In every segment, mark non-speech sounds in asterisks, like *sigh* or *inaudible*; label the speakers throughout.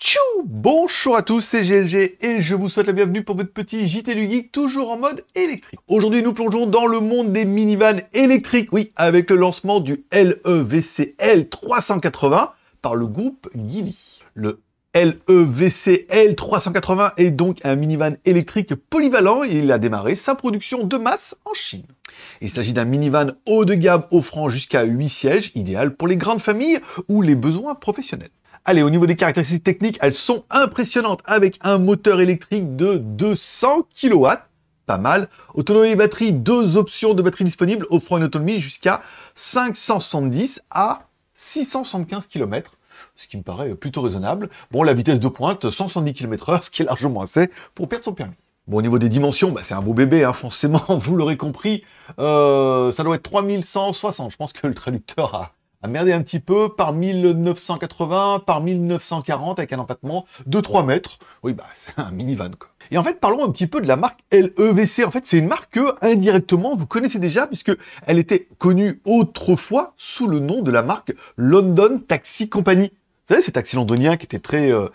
Speaker 1: Tchou Bonjour à tous, c'est GLG et je vous souhaite la bienvenue pour votre petit JT du Geek, toujours en mode électrique. Aujourd'hui, nous plongeons dans le monde des minivans électriques, oui, avec le lancement du LEVCL e 380 par le groupe Geely. Le LEVCL e 380 est donc un minivan électrique polyvalent et il a démarré sa production de masse en Chine. Il s'agit d'un minivan haut de gamme offrant jusqu'à 8 sièges, idéal pour les grandes familles ou les besoins professionnels. Allez, au niveau des caractéristiques techniques, elles sont impressionnantes avec un moteur électrique de 200 kW, pas mal. Autonomie batterie, deux options de batterie disponibles offrant une autonomie jusqu'à 570 à 675 km, ce qui me paraît plutôt raisonnable. Bon, la vitesse de pointe, 170 km/h, ce qui est largement assez pour perdre son permis. Bon, au niveau des dimensions, bah, c'est un beau bébé, hein, forcément, *laughs* vous l'aurez compris. Euh, ça doit être 3160, je pense que le traducteur a, a, merdé un petit peu, par 1980, par 1940, avec un empattement de 3 mètres. Oui, bah, c'est un minivan, quoi. Et en fait, parlons un petit peu de la marque LEVC. En fait, c'est une marque que, indirectement, vous connaissez déjà, puisque elle était connue autrefois sous le nom de la marque London Taxi Company. Vous savez, c'est taxi londonien qui était très, euh,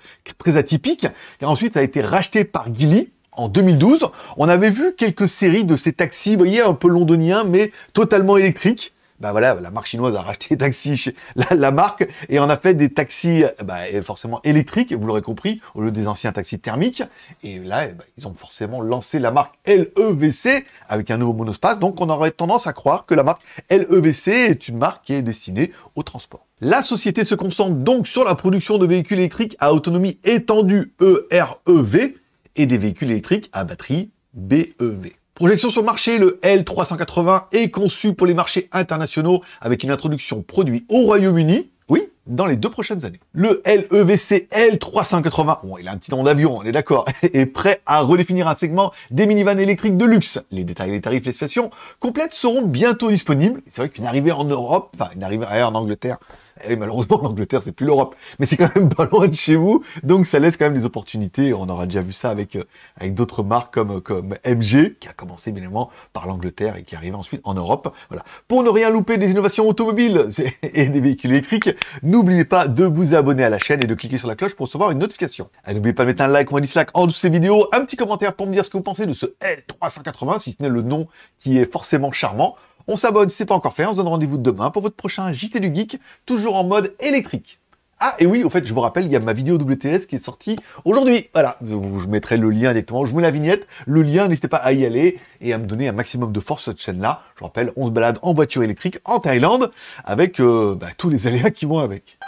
Speaker 1: atypique. très Et ensuite, ça a été racheté par Gilly, en 2012, on avait vu quelques séries de ces taxis, vous voyez, un peu londoniens, mais totalement électriques. Ben voilà, la marque chinoise a racheté taxi taxis chez la, marque et on a fait des taxis euh, ben, forcément électriques, vous l'aurez compris, au lieu des anciens taxis thermiques. Et là, eh ben, ils ont forcément lancé la marque LEVC avec un nouveau monospace. Donc on aurait tendance à croire que la marque LEVC est une marque qui est destinée au transport. La société se concentre donc sur la production de véhicules électriques à autonomie étendue EREV et des véhicules électriques à batterie BEV. Projection sur le marché, le L380 est conçu pour les marchés internationaux avec une introduction produit au Royaume-Uni, oui, dans les deux prochaines années. Le LEVC L380, bon, il a un petit nom d'avion, on est d'accord, *laughs* est prêt à redéfinir un segment des minivans électriques de luxe. Les détails, les tarifs, les stations complètes seront bientôt disponibles. C'est vrai qu'une arrivée en Europe, enfin une arrivée en Angleterre, et eh, malheureusement, *laughs* l'Angleterre, c'est plus l'Europe, mais c'est quand même pas loin de chez vous, donc ça laisse quand même des opportunités. On aura déjà vu ça avec euh, avec d'autres marques comme comme MG, qui a commencé évidemment par l'Angleterre et qui arrive ensuite en Europe. Voilà. Pour ne rien louper des innovations automobiles *laughs* et des véhicules électriques, n'oubliez pas de vous abonner à la chaîne et de cliquer sur la cloche pour recevoir une notification. Ah, n'oubliez pas de mettre un like ou un dislike en dessous de ces vidéos, un petit commentaire pour me dire ce que vous pensez de ce L380, si ce n'est le nom qui est forcément charmant. On s'abonne si c'est pas encore fait. On se donne rendez-vous demain pour votre prochain JT du Geek, toujours en mode électrique. Ah, et oui, au fait, je vous rappelle, il y a ma vidéo WTS qui est sortie aujourd'hui. Voilà, je mettrai le lien directement, je vous mets la vignette, le lien, n'hésitez pas à y aller et à me donner un maximum de force cette chaîne-là. Je vous rappelle, on se balade en voiture électrique en Thaïlande avec euh, bah, tous les aléas qui vont avec.